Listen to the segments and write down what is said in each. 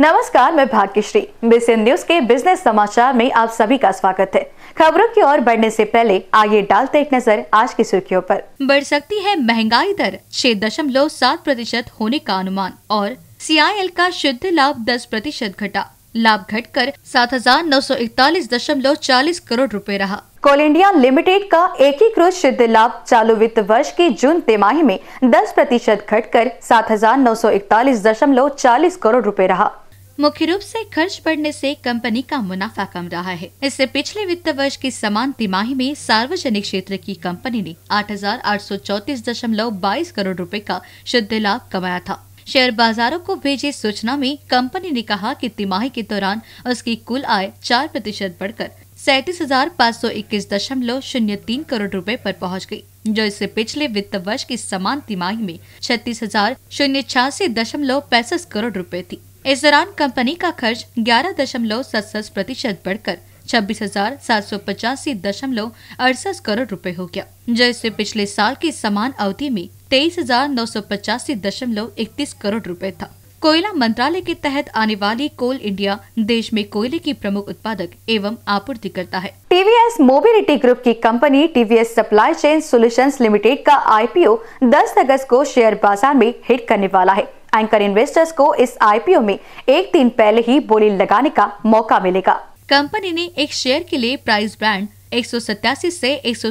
नमस्कार मैं Bhagyashree BCN news के बिजनेस समाचार में आप सभी का स्वागत है खबरों की ओर बढ़ने से पहले आइए डालते एक नजर आज की सुर्खियों पर बढ़ सकती है महंगाई दर छह दशमलव सात प्रतिशत होने का अनुमान और सी का शुद्ध लाभ दस प्रतिशत घटा लाभ घटकर सात हजार नौ सौ इकतालीस दशमलव चालीस करोड़ रुपए रहा कोल इंडिया लिमिटेड का एकीकृत शुद्ध लाभ चालू वित्त वर्ष की जून तिमाही में 10 प्रतिशत कर सात हजार नौ सौ इकतालीस दशमलव चालीस करोड़ रुपए रहा मुख्य रूप से खर्च बढ़ने से कंपनी का मुनाफा कम रहा है इससे पिछले वित्त वर्ष की समान तिमाही में सार्वजनिक क्षेत्र की कंपनी ने आठ करोड़ रूपए का शुद्ध लाभ कमाया था शेयर बाजारों को भेजी सूचना में कंपनी ने कहा कि तिमाही के दौरान उसकी कुल आय चार प्रतिशत बढ़कर सैतीस हजार पाँच सौ इक्कीस दशमलव शून्य तीन करोड़ रुपए पर पहुंच गई जो इससे पिछले वित्त वर्ष की समान तिमाही में छत्तीस हजार शून्य छियासी दशमलव पैंसठ करोड़ रुपए थी इस दौरान कंपनी का खर्च ग्यारह दशमलव सतसठ प्रतिशत बढ़कर छब्बीस हजार सात सौ पचासी दशमलव अड़सठ करोड़ रुपए हो गया जो इससे पिछले साल की समान अवधि में तेईस हजार नौ सौ पचासी दशमलव इकतीस करोड़ रुपए था कोयला मंत्रालय के तहत आने वाली कोल इंडिया देश में कोयले की प्रमुख उत्पादक एवं आपूर्ति करता है टीवीएस मोबिलिटी ग्रुप की company TVS supply chain solutions limited का आईपीओ 10 अगस्त को शेयर बाजार में हिट करने वाला है एंकर इन्वेस्टर्स को इस आईपीओ में एक दिन पहले ही बोली लगाने का मौका मिलेगा कंपनी ने एक शेयर के लिए प्राइस ब्रांड एक से एक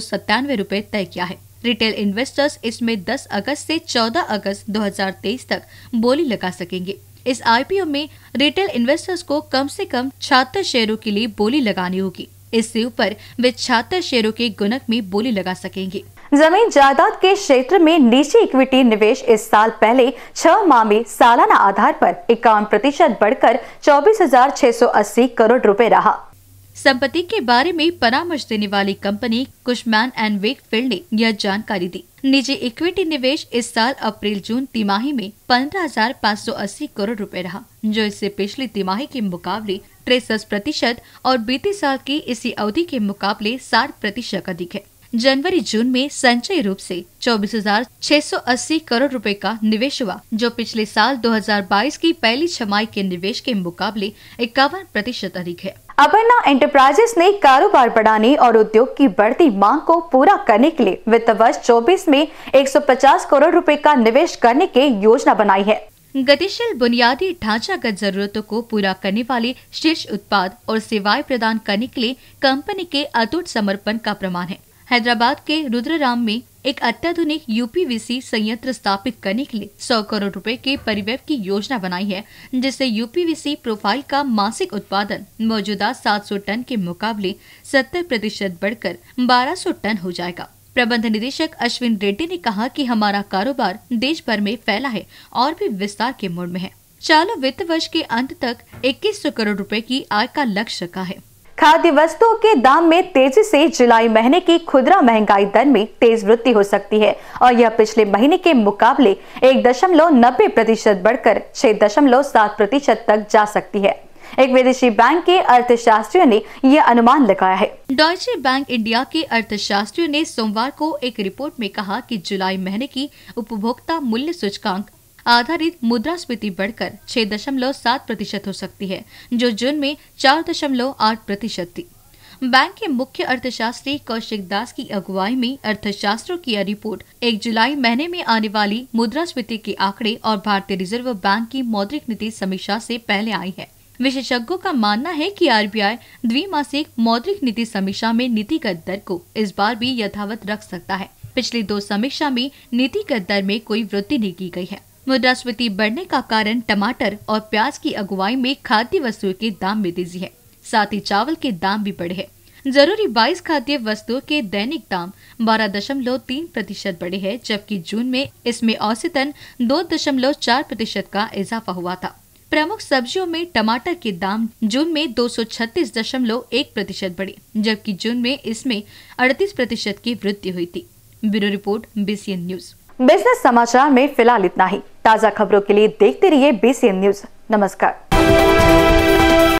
रुपए तय किया है रिटेल इन्वेस्टर्स इसमें 10 अगस्त से 14 अगस्त 2023 तक बोली लगा सकेंगे इस आईपीओ में रिटेल इन्वेस्टर्स को कम से कम छहत्तर शेयरों के लिए बोली लगानी होगी इससे ऊपर वे छात्र शेयरों के गुणक में बोली लगा सकेंगे जमीन जायदाद के क्षेत्र में निजी इक्विटी निवेश इस साल पहले छह माह में सालाना आधार पर इक्यावन प्रतिशत बढ़कर चौबीस हजार छह सौ अस्सी करोड़ रुपए रहा संपत्ति के बारे में परामर्श देने वाली कंपनी कुशमैन एंड वेकफील्ड ने यह जानकारी दी निजी इक्विटी निवेश इस साल अप्रैल जून तिमाही में 15,580 करोड़ रुपए रहा जो इससे पिछली तिमाही के मुकाबले तिरसठ प्रतिशत और बीते साल की इसी अवधि के मुकाबले साठ प्रतिशत अधिक है जनवरी जून में संचयी रूप से 24,680 करोड़ रुपए का निवेश हुआ जो पिछले साल 2022 की पहली छमाई के निवेश के मुकाबले इक्यावन प्रतिशत अधिक है अपर्णा एंटरप्राइजेस ने कारोबार बढ़ाने और उद्योग की बढ़ती मांग को पूरा करने के लिए वित्त वर्ष चौबीस में 150 करोड़ रुपए का निवेश करने की योजना बनाई है गतिशील बुनियादी ढांचागत जरूरतों को पूरा करने वाले शीर्ष उत्पाद और सेवाएं प्रदान करने के लिए कंपनी के अटूट समर्पण का प्रमाण है हैदराबाद के रुद्रराम में एक अत्याधुनिक यूपीवीसी संयंत्र स्थापित करने के लिए 100 करोड़ रुपए के परिव्यय की योजना बनाई है जिससे यूपीवीसी प्रोफाइल का मासिक उत्पादन मौजूदा 700 टन के मुकाबले 70 प्रतिशत बढ़कर 1200 टन हो जाएगा प्रबंध निदेशक अश्विन रेड्डी ने कहा कि हमारा कारोबार देश भर में फैला है और भी विस्तार के मोड में है चालू वित्त वर्ष के अंत तक 2100 करोड़ रुपए की आय का लक्ष्य रखा है खाद्य वस्तुओं के दाम में तेजी से जुलाई महीने की खुदरा महंगाई दर में तेज वृद्धि हो सकती है और यह पिछले महीने के मुकाबले एक दशमलव नब्बे प्रतिशत बढ़कर छह दशमलव सात प्रतिशत तक जा सकती है एक विदेशी बैंक के अर्थशास्त्रियों ने यह अनुमान लगाया है डॉयचे बैंक इंडिया के अर्थशास्त्रियों ने सोमवार को एक रिपोर्ट में कहा कि जुलाई महीने की उपभोक्ता मूल्य सूचकांक आधारित मुद्रास्फीति बढ़कर छह दशमलव सात प्रतिशत हो सकती है जो जून में चार दशमलव आठ प्रतिशत थी बैंक के मुख्य अर्थशास्त्री कौशिक दास की अगुवाई में अर्थशास्त्रों की यह रिपोर्ट एक जुलाई महीने में आने वाली मुद्रास्फीति के आंकड़े और भारतीय रिजर्व बैंक की मौद्रिक नीति समीक्षा से पहले आई है विशेषज्ञों का मानना है कि आरबीआई द्विमासिक मौद्रिक नीति समीक्षा में नीतिगत दर को इस बार भी यथावत रख सकता है पिछली दो समीक्षा में नीतिगत दर में कोई वृद्धि नहीं की गई है मुद्रास्फीति बढ़ने का कारण टमाटर और प्याज की अगुवाई में खाद्य वस्तुओं के दाम में तेजी है साथ ही चावल के दाम भी बढ़े हैं जरूरी 22 खाद्य वस्तुओं के दैनिक दाम बारह दशमलव तीन प्रतिशत बढ़े हैं जबकि जून में इसमें औसतन दो दशमलव चार प्रतिशत का इजाफा हुआ था प्रमुख सब्जियों में टमाटर के दाम जून में दो सौ छत्तीस दशमलव एक प्रतिशत बढ़े जबकि जून में इसमें अड़तीस प्रतिशत की वृद्धि हुई थी bureau report BCN news business समाचार में फिलहाल इतना ही ताजा खबरों के लिए देखते रहिए बीसीएन न्यूज नमस्कार